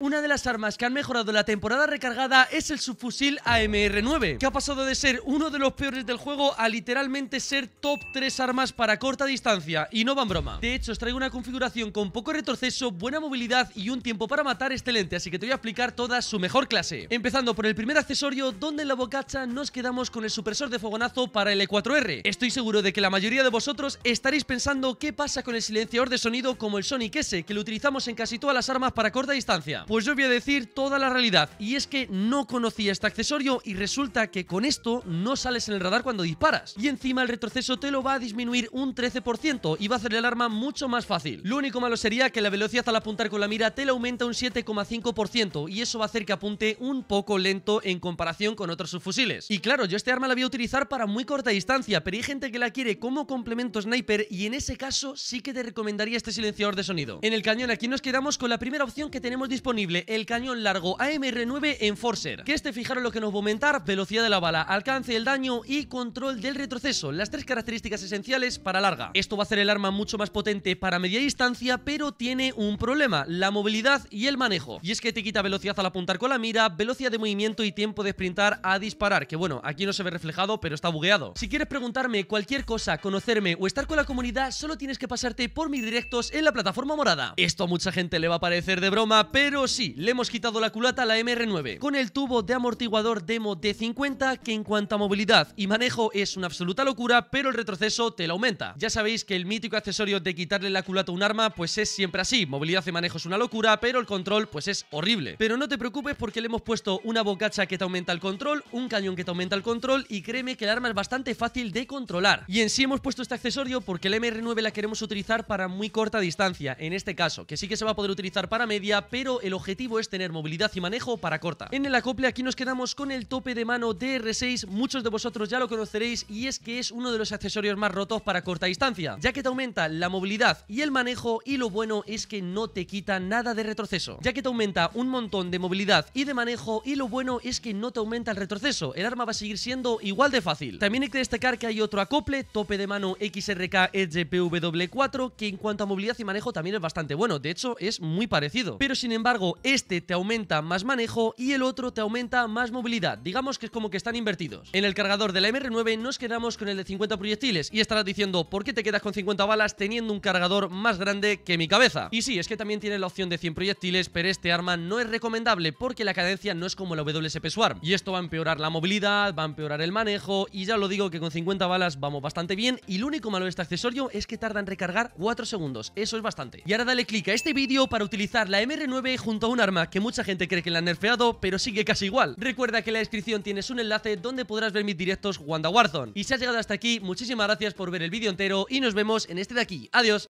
Una de las armas que han mejorado la temporada recargada es el subfusil AMR9, que ha pasado de ser uno de los peores del juego a literalmente ser top 3 armas para corta distancia, y no van broma. De hecho, os traigo una configuración con poco retroceso, buena movilidad y un tiempo para matar excelente, así que te voy a explicar toda su mejor clase. Empezando por el primer accesorio, donde en la bocacha nos quedamos con el supresor de fogonazo para el E4R. Estoy seguro de que la mayoría de vosotros estaréis pensando qué pasa con el silenciador de sonido como el Sonic S, que lo utilizamos en casi todas las armas para corta distancia pues yo voy a decir toda la realidad. Y es que no conocía este accesorio y resulta que con esto no sales en el radar cuando disparas. Y encima el retroceso te lo va a disminuir un 13% y va a hacer el arma mucho más fácil. Lo único malo sería que la velocidad al apuntar con la mira te la aumenta un 7,5% y eso va a hacer que apunte un poco lento en comparación con otros subfusiles. Y claro, yo este arma la voy a utilizar para muy corta distancia, pero hay gente que la quiere como complemento sniper y en ese caso sí que te recomendaría este silenciador de sonido. En el cañón aquí nos quedamos con la primera opción que tenemos disponible el cañón largo AMR9 Enforcer, que este fijaros lo que nos va a aumentar, velocidad de la bala, alcance, el daño y control del retroceso, las tres características esenciales para larga. Esto va a hacer el arma mucho más potente para media distancia, pero tiene un problema, la movilidad y el manejo. Y es que te quita velocidad al apuntar con la mira, velocidad de movimiento y tiempo de sprintar a disparar, que bueno, aquí no se ve reflejado, pero está bugueado. Si quieres preguntarme cualquier cosa, conocerme o estar con la comunidad, solo tienes que pasarte por mis directos en la plataforma morada. Esto a mucha gente le va a parecer de broma, pero sí, le hemos quitado la culata a la MR9 con el tubo de amortiguador Demo D50 que en cuanto a movilidad y manejo es una absoluta locura, pero el retroceso te lo aumenta. Ya sabéis que el mítico accesorio de quitarle la culata a un arma pues es siempre así, movilidad y manejo es una locura, pero el control pues es horrible. Pero no te preocupes porque le hemos puesto una bocacha que te aumenta el control, un cañón que te aumenta el control y créeme que el arma es bastante fácil de controlar. Y en sí hemos puesto este accesorio porque la MR9 la queremos utilizar para muy corta distancia, en este caso, que sí que se va a poder utilizar para media, pero el objetivo es tener movilidad y manejo para corta. En el acople aquí nos quedamos con el tope de mano DR6, muchos de vosotros ya lo conoceréis y es que es uno de los accesorios más rotos para corta distancia, ya que te aumenta la movilidad y el manejo y lo bueno es que no te quita nada de retroceso, ya que te aumenta un montón de movilidad y de manejo y lo bueno es que no te aumenta el retroceso, el arma va a seguir siendo igual de fácil. También hay que destacar que hay otro acople, tope de mano XRK Edge 4 que en cuanto a movilidad y manejo también es bastante bueno, de hecho es muy parecido, pero sin embargo este te aumenta más manejo y el otro te aumenta más movilidad. Digamos que es como que están invertidos. En el cargador de la MR9 nos quedamos con el de 50 proyectiles y estarás diciendo ¿por qué te quedas con 50 balas teniendo un cargador más grande que mi cabeza? Y sí, es que también tiene la opción de 100 proyectiles, pero este arma no es recomendable porque la cadencia no es como la WSP Swarm. Y esto va a empeorar la movilidad, va a empeorar el manejo y ya lo digo que con 50 balas vamos bastante bien y lo único malo de este accesorio es que tarda en recargar 4 segundos, eso es bastante. Y ahora dale clic a este vídeo para utilizar la MR9 junto a un arma que mucha gente cree que la han nerfeado, pero sigue casi igual. Recuerda que en la descripción tienes un enlace donde podrás ver mis directos Wanda Warzone. Y si has llegado hasta aquí, muchísimas gracias por ver el vídeo entero y nos vemos en este de aquí. Adiós.